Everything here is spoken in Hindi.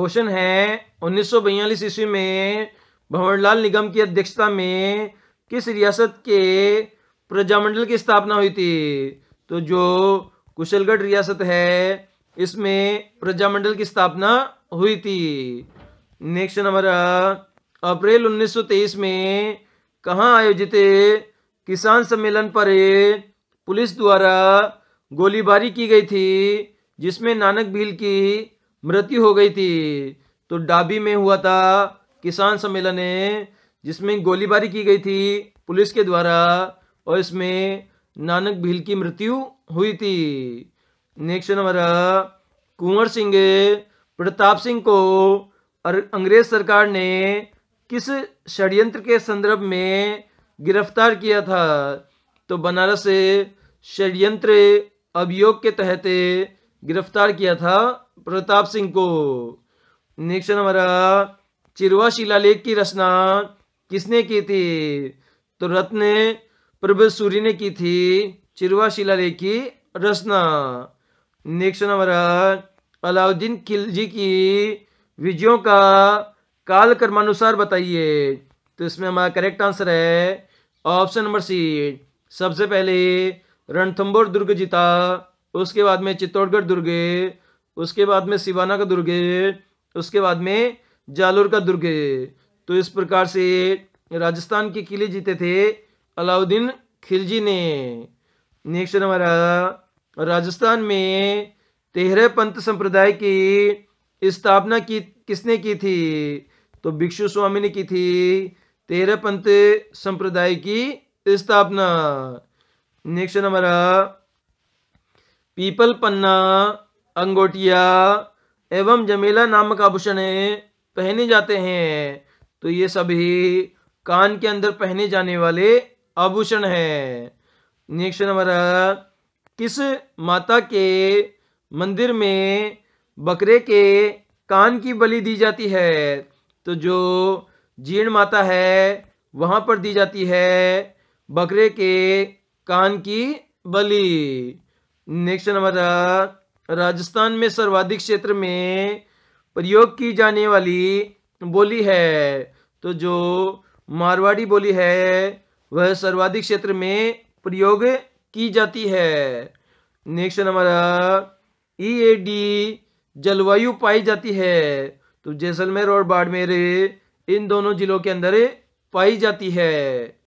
क्वेश्चन है उन्नीस ईस्वी में भंवरलाल निगम की अध्यक्षता में किस रियासत के प्रजामंडल की स्थापना हुई थी तो जो कुशलगढ़ रियासत है इसमें प्रजामंडल की स्थापना हुई थी नेक्स्ट नंबर अप्रैल 1923 में कहाँ आयोजित किसान सम्मेलन पर पुलिस द्वारा गोलीबारी की गई थी जिसमें नानक भील की मृत्यु हो गई थी तो डाबी में हुआ था किसान सम्मेलन जिसमें गोलीबारी की गई थी पुलिस के द्वारा और इसमें नानक भील की मृत्यु हुई थी नेक्स्ट नंबर कुंवर सिंह प्रताप सिंह को अंग्रेज सरकार ने किस षड्यंत्र के संदर्भ में गिरफ्तार किया था तो बनारस षड्यंत्र अभियोग के तहत गिरफ्तार किया था प्रताप सिंह को नेक्स्ट हमारा चिरवा शिलालेख की रचना किसने की थी तो रत्न प्रभु सूर्य ने की थी चिरवा शिलालेख की रचना नेक्स्ट हमारा अलाउद्दीन खिलजी की विजयों का काल कर्मानुसार बताइए तो इसमें हमारा करेक्ट आंसर है ऑप्शन नंबर सी सबसे पहले रणथंबोर दुर्ग जीता उसके बाद में चित्तौड़गढ़ दुर्ग उसके बाद में सिवाना का दुर्गे उसके बाद में जालोर का दुर्गे तो इस प्रकार से राजस्थान के किले जीते थे अलाउद्दीन खिलजी ने नेक्स्ट हमारा राजस्थान में तेहरे पंथ संप्रदाय की स्थापना की किसने की थी तो भिक्षु स्वामी ने की थी तेरह पंत संप्रदाय की स्थापना नेक्स्ट हमारा पीपल पन्ना अंगोटिया एवं जमेला नामक आभूषण पहने जाते हैं तो ये सभी कान के अंदर पहने जाने वाले आभूषण है नेक्स्ट नंबर किस माता के मंदिर में बकरे के कान की बलि दी जाती है तो जो जीर्ण माता है वहां पर दी जाती है बकरे के कान की बलि नेक्स्ट नंबर राजस्थान में सर्वाधिक क्षेत्र में प्रयोग की जाने वाली बोली है तो जो मारवाड़ी बोली है वह सर्वाधिक क्षेत्र में प्रयोग की जाती है नेक्स्ट हमारा ई ए डी जलवायु पाई जाती है तो जैसलमेर और बाड़मेर इन दोनों जिलों के अंदर पाई जाती है